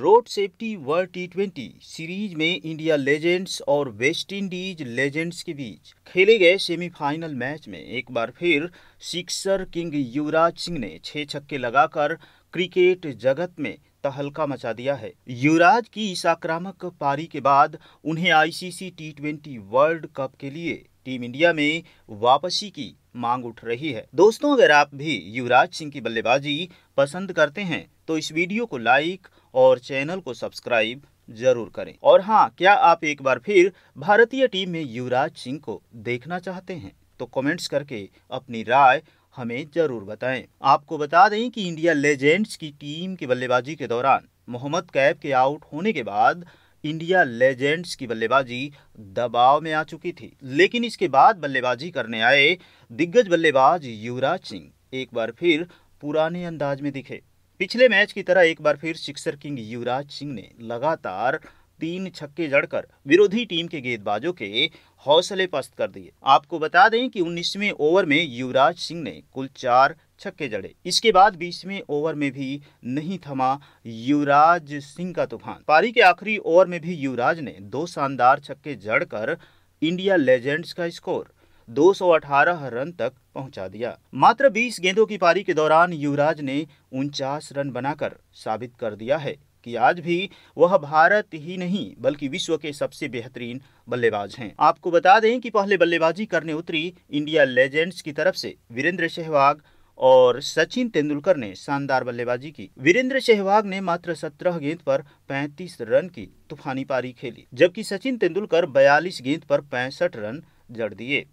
road safety world T twenty series में India legends और West Indies legends के बीच खेले गए सेमीफाइनल मैच में एक बार फिर सिक्सर किंग युवराज सिंह ने छह छक्के लगाकर क्रिकेट जगत में तहलका मचा दिया है युवराज की इस आक्रामक पारी के बाद उन्हें ICC T twenty World Cup के लिए टीम इंडिया में वापसी की मांग उठ रही है दोस्तों अगर आप भी युवराज सिंह की बल्लेबाजी पसंद करते हैं तो इस वीडियो को लाइक और चैनल को सब्सक्राइब जरूर करें और हाँ क्या आप एक बार फिर भारतीय टीम में युवराज सिंह को देखना चाहते हैं तो कमेंट्स करके अपनी राय हमें जरूर बताएं आपको बता दें कि इंडिया लेजेंड्स की टीम की बल्लेबाजी के दौरान मोहम्मद कैब के आउट होने के बाद इंडिया लेजेंड्स की बल्लेबाजी दबाव में आ चुकी थी लेकिन इसके बाद बल्लेबाजी करने आए दिग्गज बल्लेबाज युवराज सिंह एक बार फिर पुराने अंदाज में दिखे पिछले मैच की तरह एक बार फिर सिक्सर किंग युवराज सिंह ने लगातार तीन छक्के जड़कर विरोधी टीम के गेंदबाजों के हौसले पस्त कर दिए आपको बता दें कि 19वें ओवर में युवराज सिंह ने कुल चार छक्के जड़े इसके बाद 20वें ओवर में भी नहीं थमा युवराज सिंह का तूफान पारी के आखिरी ओवर में भी युवराज ने दो शानदार छक्के जड़कर इंडिया लेजेंड्स का स्कोर 218 रन तक पहुंचा दिया मात्र 20 गेंदों की पारी के दौरान युवराज ने उनचास रन बनाकर साबित कर दिया है कि आज भी वह भारत ही नहीं बल्कि विश्व के सबसे बेहतरीन बल्लेबाज हैं आपको बता दें कि पहले बल्लेबाजी करने उतरी इंडिया लेजेंड्स की तरफ से वीरेंद्र सहवाग और सचिन तेंदुलकर ने शानदार बल्लेबाजी की वीरेंद्र सहवाग ने मात्र 17 गेंद पर 35 रन की तूफानी पारी खेली जबकि सचिन तेंदुलकर 42 गेंद पर पैंसठ रन जड़ दिए